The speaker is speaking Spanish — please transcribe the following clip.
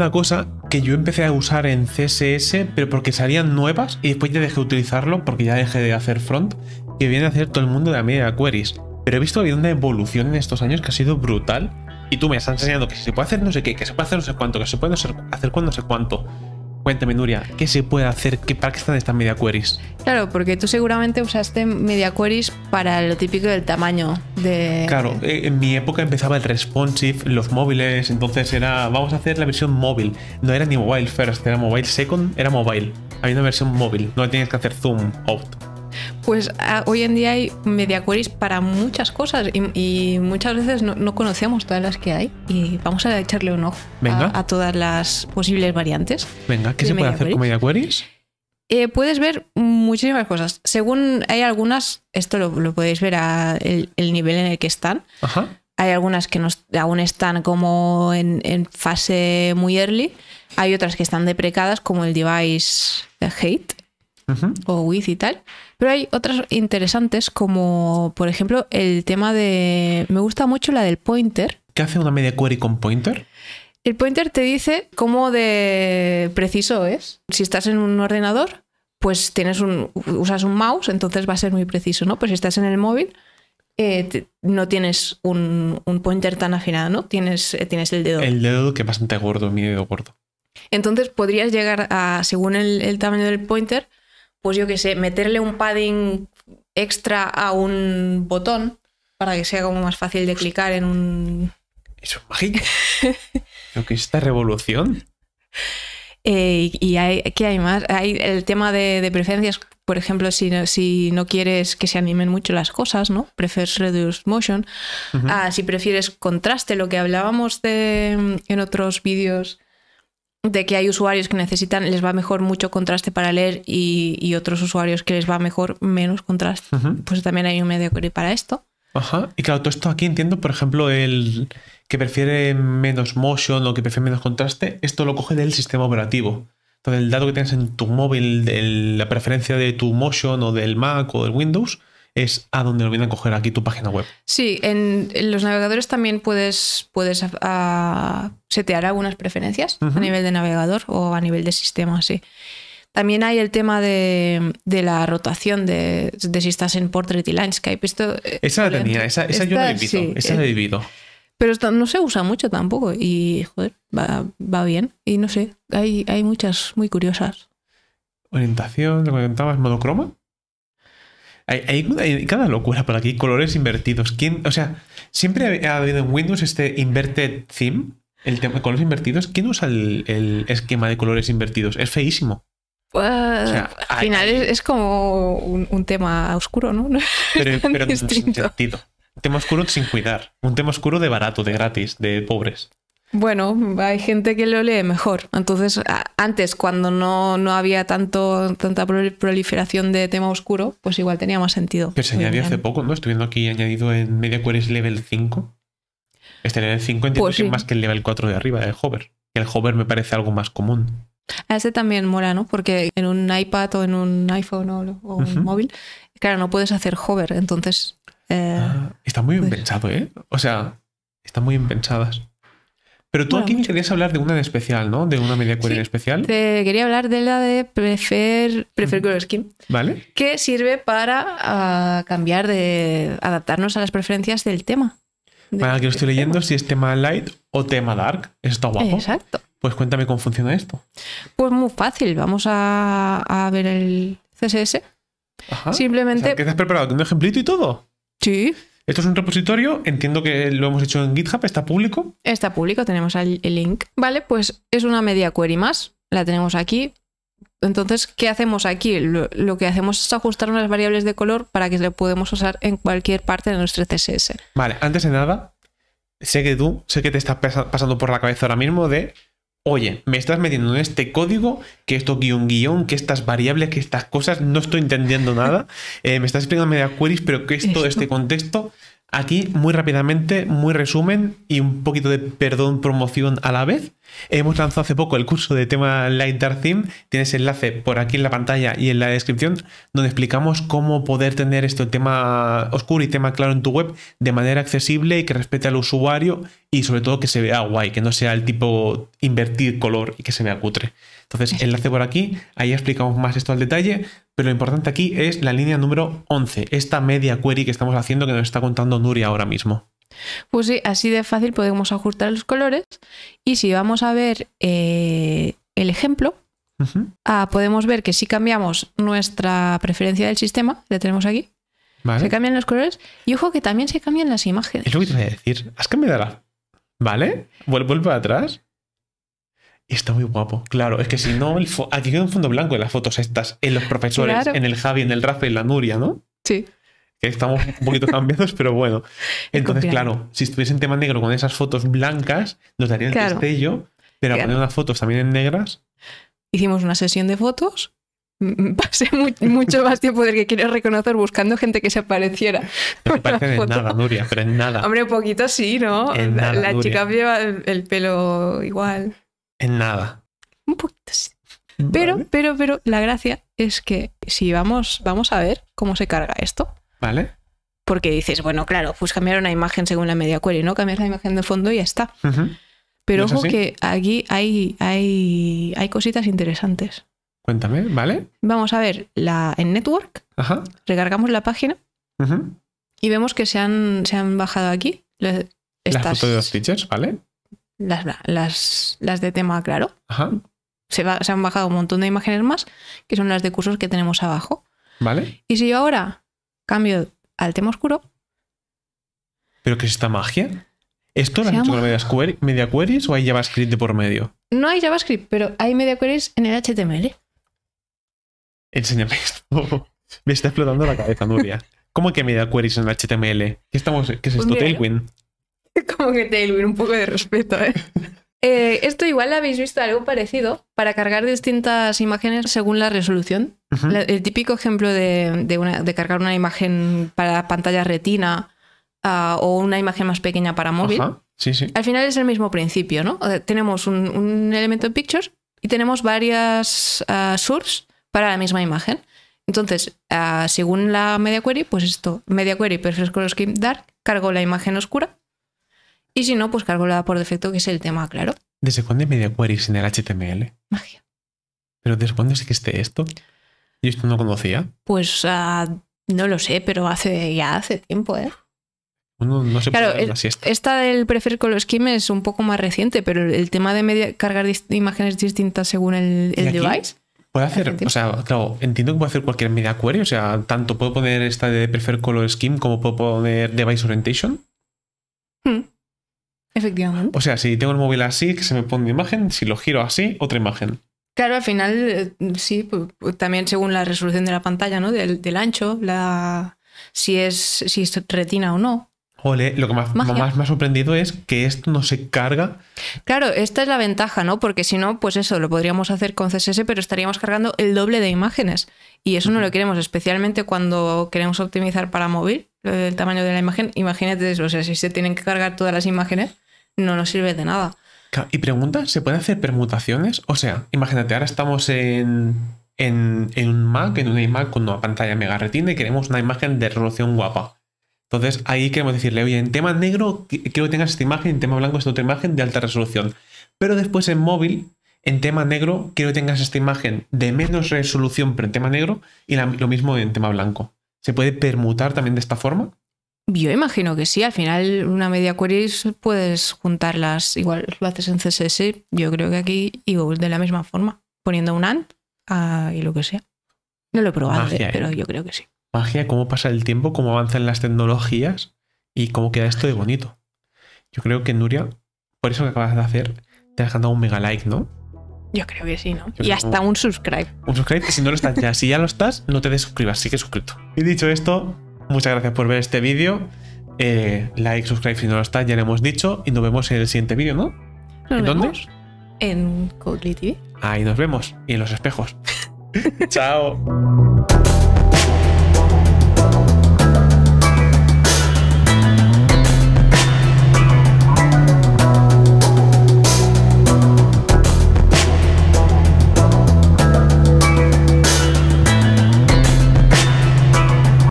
una cosa que yo empecé a usar en CSS, pero porque salían nuevas y después ya dejé de utilizarlo porque ya dejé de hacer front, que viene a hacer todo el mundo de la media queries. Pero he visto que una evolución en estos años que ha sido brutal y tú me has enseñado que se puede hacer no sé qué, que se puede hacer no sé cuánto, que se puede hacer cuándo no sé cuánto. ¿qué se puede hacer? ¿Qué, ¿Para qué están estas media queries? Claro, porque tú seguramente usaste media queries para lo típico del tamaño de. Claro, eh, en mi época empezaba el responsive, los móviles, entonces era. Vamos a hacer la versión móvil. No era ni mobile first, era mobile second, era mobile. Había una versión móvil, no tienes que hacer zoom out. Pues ah, hoy en día hay media queries para muchas cosas y, muchas veces no, conocemos todas las que hay y vamos a echarle un ojo A, todas las posibles variantes. Venga, ¿qué se puede hacer con media queries? Eh, puedes ver muchísimas cosas. Según hay algunas, esto lo, podéis ver a el, nivel en el que están. Hay algunas que aún están como en, en, fase muy early. Hay otras que están deprecadas, como el device hate, o With y tal. Pero hay otras interesantes como, por ejemplo, el tema de... Me gusta mucho la del pointer. ¿Qué hace una media query con pointer? El pointer te dice cómo de preciso es. Si estás en un ordenador, pues tienes un, usas un mouse, entonces va a ser muy preciso, ¿no? Pues si estás en el móvil, eh, no tienes un, pointer tan afinado, ¿no? Tienes, eh, tienes el dedo. El dedo que es bastante gordo, mi dedo gordo. Entonces podrías llegar a, según el tamaño del pointer, pues yo qué sé, meterle un padding extra a un botón para que sea como más fácil de clicar en un... Eso es mágico. ¿Lo que es esta revolución? Eh, y hay, ¿qué hay más? Hay el tema de, preferencias, por ejemplo, si no, quieres que se animen mucho las cosas, ¿no? Prefieres reduce motion. Ah, si prefieres contraste, lo que hablábamos de, en otros vídeos de que hay usuarios que necesitan, les va mejor mucho contraste para leer y, otros usuarios que les va mejor menos contraste. Pues también hay un medio para esto. Ajá. Y claro, todo esto aquí entiendo, por ejemplo, el que prefiere menos motion o que prefiere menos contraste, esto lo coge del sistema operativo. Entonces, el dato que tienes en tu móvil, la preferencia de tu motion o del Mac o del Windows, es a donde lo vienen a coger aquí tu página web. Sí, en, los navegadores también puedes, puedes ah, setear algunas preferencias a nivel de navegador o a nivel de sistema, sí. También hay el tema de, la rotación de, si estás en Portrait y Landscape. Eh, esa la tenía, esa, yo la he esa la he eh, Pero no se usa mucho tampoco y, joder, va, bien. Y no sé, hay, hay muchas muy curiosas. Orientación, lo que modo croma hay, cada locura por aquí, colores invertidos. ¿Quién, o sea, siempre ha habido en Windows este inverted theme, el tema de colores invertidos. ¿Quién usa el, esquema de colores invertidos? Es feísimo. Pues, al final es, como un, tema oscuro, ¿no? pero, sin sentido. Tema oscuro sin cuidar. Un tema oscuro de barato, de gratis, de pobres. Bueno, hay gente que lo lee mejor. Entonces, antes, cuando no, había tanto, tanta proliferación de tema oscuro, pues igual tenía más sentido. Que se añadió hace poco, ¿no? Estuviendo aquí añadido en Media Queries level 5. Este nivel 5 entiendo pues es más que el level 4 de arriba, del hover. El hover me parece algo más común. A ese también mola, ¿no? Porque en un iPad o en un iPhone o, un móvil, claro, no puedes hacer hover, entonces... Eh, ah, está muy bien pues pensado, ¿eh? O sea, están muy bien pensadas. Pero tú aquí me querías hablar de una en especial, ¿no? De una media query en especial. Te quería hablar de la de Prefer, prefer Color Scheme. Vale. Que sirve para ah, cambiar de. adaptarnos a las preferencias del tema. Para que lo estoy leyendo, si es tema light o tema dark. está guapo. Exacto. Pues cuéntame cómo funciona esto. Pues muy fácil. Vamos a, ver el CSS. Ajá. Simplemente. ¿Qué te has preparado? ¿Un ejemplito y todo? Sí. Esto es un repositorio, entiendo que lo hemos hecho en GitHub, ¿está público? Está público, tenemos el link. Vale, pues es una media query más, la tenemos aquí. Entonces, ¿qué hacemos aquí? Lo, que hacemos es ajustar unas variables de color para que le podemos usar en cualquier parte de nuestro CSS. Vale, antes de nada, sé que tú, sé que te estás pasando por la cabeza ahora mismo de oye, me estás metiendo en este código, que esto guión guión, que estas variables, que estas cosas, no estoy entendiendo nada, eh, me estás explicando media queries, pero que todo este contexto, aquí muy rápidamente, muy resumen y un poquito de perdón promoción a la vez. Hemos lanzado hace poco el curso de tema Light Dark Theme. Tienes enlace por aquí en la pantalla y en la descripción, donde explicamos cómo poder tener este tema oscuro y tema claro en tu web de manera accesible y que respete al usuario y sobre todo que se vea guay, que no sea el tipo invertir color y que se me acutre. Entonces, enlace por aquí, ahí explicamos más esto al detalle, pero lo importante aquí es la línea número 11, esta media query que estamos haciendo que nos está contando Nuria ahora mismo. Pues sí, así de fácil podemos ajustar los colores. Y si vamos a ver eh, el ejemplo, ah, podemos ver que si cambiamos nuestra preferencia del sistema, la tenemos aquí, se cambian los colores. Y ojo que también se cambian las imágenes. Es lo que te voy a decir. Has cambiado la. ¿Vale? Vuelve atrás. Está muy guapo. Claro, es que si no, aquí queda un fondo blanco en las fotos estas, en los profesores, en el Javi, en el Rafa y en la Nuria, ¿no? Sí estamos un poquito cambiados, pero bueno. Entonces, claro, si estuviese en tema negro con esas fotos blancas, nos daría el claro. destello, pero poner unas fotos también en negras. Hicimos una sesión de fotos. Pasé mucho más tiempo del que quiero reconocer buscando gente que se apareciera. No se parecen en nada, Nuria, pero en nada. Hombre, un poquito sí, ¿no? la chica lleva el, pelo igual. En nada. Un poquito sí. Pero, pero, pero, la gracia es que si vamos, vamos a ver cómo se carga esto. Vale. Porque dices, bueno, claro, pues cambiar una imagen según la media query, ¿no? Cambiar la imagen de fondo y ya está. Pero ojo que aquí hay, hay, hay cositas interesantes. Cuéntame, ¿vale? Vamos a ver, la, en Network Ajá. recargamos la página y vemos que se han, se han bajado aquí las, fotos de los teachers, ¿vale? Las, de tema claro. Ajá. Se, se, han bajado un montón de imágenes más, que son las de cursos que tenemos abajo. ¿Vale? Y si yo ahora Cambio al tema oscuro. ¿Pero qué es esta magia? ¿Esto lo has hecho con media, query, media queries o hay JavaScript de por medio? No hay JavaScript, pero hay media queries en el HTML. Enséñame esto. Me está explotando la cabeza, Nuria. ¿Cómo que media queries en el HTML? ¿Qué, estamos, qué es pues esto? Tailwind. Como que Tailwind, un poco de respeto, ¿eh? Eh, esto igual habéis visto algo parecido para cargar distintas imágenes según la resolución. el típico ejemplo de, cargar una imagen para pantalla retina ah, o una imagen más pequeña para móvil. Al final es el mismo principio, ¿no? Tenemos un, elemento en pictures y tenemos varias ah, sources para la misma imagen. Entonces, ah, según la media query, pues esto, media query perfect color scheme dark, cargo la imagen oscura y si no, pues cargo la por defecto, que es el tema, claro. ¿Desde cuándo hay media Queries en el HTML? Magia. ¿Pero desde cuándo existe esto? ¿Y esto no conocía? Pues ah, no lo sé, pero hace ya hace tiempo, ¿eh? no sé claro, el, Esta del prefer color scheme es un poco más reciente, pero el tema de media, cargar imágenes distintas según el, device. Puede hacer, o sea, claro, entiendo que puedo hacer cualquier media query, o sea, tanto puedo poner esta de prefer color scheme como puedo poner device orientation. Hmm. Efectivamente. O sea, si tengo el móvil así, que se me pone una imagen, si lo giro así, otra imagen. Claro, al final, eh, sí, también según la resolución de la pantalla, ¿no? Del, ancho, la si es, si es retina o no. Ole, lo que más, más, me ha sorprendido es que esto no se carga. Claro, esta es la ventaja, ¿no? Porque si no, pues eso, lo podríamos hacer con CSS, pero estaríamos cargando el doble de imágenes. Y eso no lo queremos, especialmente cuando queremos optimizar para móvil lo del tamaño de la imagen, imagínate eso, o sea, si se tienen que cargar todas las imágenes, no nos sirve de nada. Y pregunta, ¿se pueden hacer permutaciones? O sea, imagínate, ahora estamos en, en, un Mac, en una iMac con una pantalla mega retina y queremos una imagen de resolución guapa. Entonces ahí queremos decirle, oye, en tema negro quiero que tengas esta imagen, en tema blanco esta otra imagen de alta resolución. Pero después en móvil, en tema negro quiero que tengas esta imagen de menos resolución, pero en tema negro, y lo mismo en tema blanco. ¿Se puede permutar también de esta forma? Yo imagino que sí. Al final, una media query puedes juntarlas. Igual lo haces en CSS. Yo creo que aquí y de la misma forma. Poniendo un AND y lo que sea. No lo he probado, eh, ¿eh? pero yo creo que sí. Magia, cómo pasa el tiempo, cómo avanzan las tecnologías y cómo queda esto de bonito. Yo creo que Nuria, por eso que acabas de hacer, te has ganado un mega like, ¿no? Yo creo que sí, ¿no? Pues y hasta un subscribe. Un subscribe si no lo estás ya. Si ya lo estás, no te desuscribas, sigue suscrito. Y dicho esto, muchas gracias por ver este vídeo. Eh, like, subscribe si no lo estás, ya lo hemos dicho. Y nos vemos en el siguiente vídeo, ¿no? ¿En dónde? En Codely TV. Ahí nos vemos. Y en los espejos. Chao.